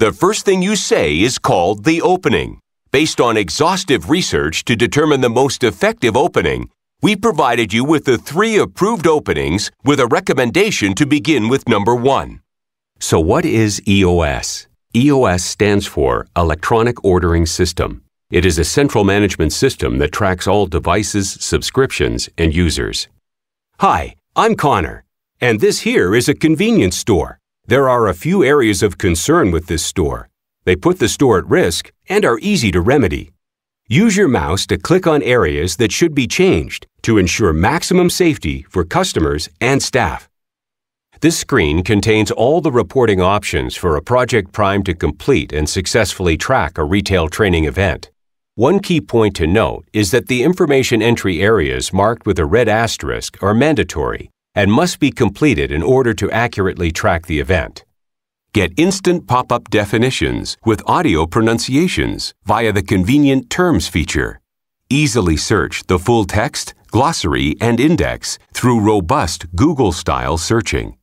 The first thing you say is called the opening. Based on exhaustive research to determine the most effective opening, we provided you with the three approved openings with a recommendation to begin with number one. So what is EOS? EOS stands for Electronic Ordering System. It is a central management system that tracks all devices, subscriptions, and users. Hi, I'm Connor, and this here is a convenience store. There are a few areas of concern with this store. They put the store at risk and are easy to remedy. Use your mouse to click on areas that should be changed to ensure maximum safety for customers and staff. This screen contains all the reporting options for a Project Prime to complete and successfully track a retail training event. One key point to note is that the information entry areas marked with a red asterisk are mandatory and must be completed in order to accurately track the event. Get instant pop up definitions with audio pronunciations via the convenient terms feature. Easily search the full text, glossary, and index through robust Google style searching.